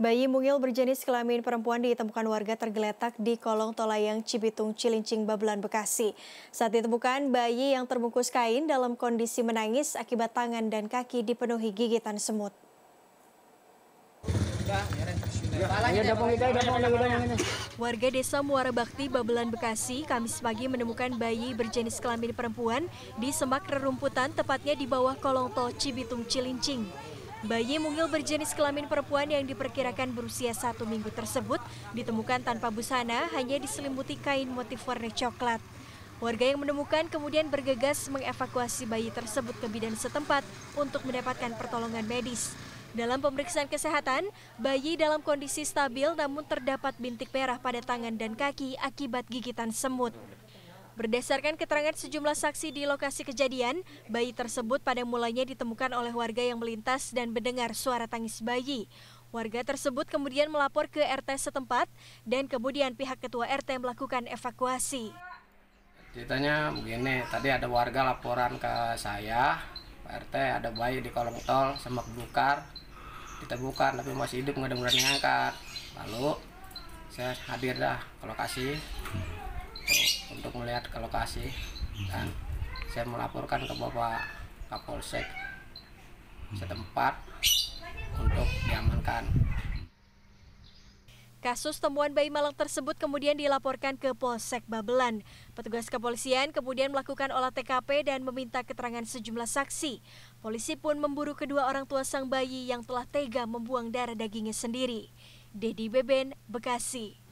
Bayi mungil berjenis kelamin perempuan ditemukan warga tergeletak di kolong Tolayang Cibitung Cilincing Babelan Bekasi. Saat ditemukan, bayi yang terbungkus kain dalam kondisi menangis akibat tangan dan kaki dipenuhi gigitan semut. Warga desa Muara Bakti, Babelan, Bekasi, Kamis pagi menemukan bayi berjenis kelamin perempuan di semak rerumputan, tepatnya di bawah kolong tol Cibitung Cilincing. Bayi mungil berjenis kelamin perempuan yang diperkirakan berusia satu minggu tersebut ditemukan tanpa busana hanya diselimuti kain motif warna coklat. Warga yang menemukan kemudian bergegas mengevakuasi bayi tersebut ke bidan setempat untuk mendapatkan pertolongan medis. Dalam pemeriksaan kesehatan, bayi dalam kondisi stabil namun terdapat bintik merah pada tangan dan kaki akibat gigitan semut. Berdasarkan keterangan sejumlah saksi di lokasi kejadian, bayi tersebut pada mulanya ditemukan oleh warga yang melintas dan mendengar suara tangis bayi. Warga tersebut kemudian melapor ke RT setempat dan kemudian pihak ketua RT melakukan evakuasi. Ceritanya begini, tadi ada warga laporan ke saya, Pak RT ada bayi di kolong tol semak bukar, ditemukan tapi masih hidup nggak ada yang ngangkat. Lalu saya hadir dah ke lokasi, untuk melihat ke lokasi dan saya melaporkan ke bapak kapolsek setempat untuk diamankan. Kasus temuan bayi malang tersebut kemudian dilaporkan ke Polsek Babelan. Petugas kepolisian kemudian melakukan olah TKP dan meminta keterangan sejumlah saksi. Polisi pun memburu kedua orang tua sang bayi yang telah tega membuang darah dagingnya sendiri. Dedi Beben, Bekasi.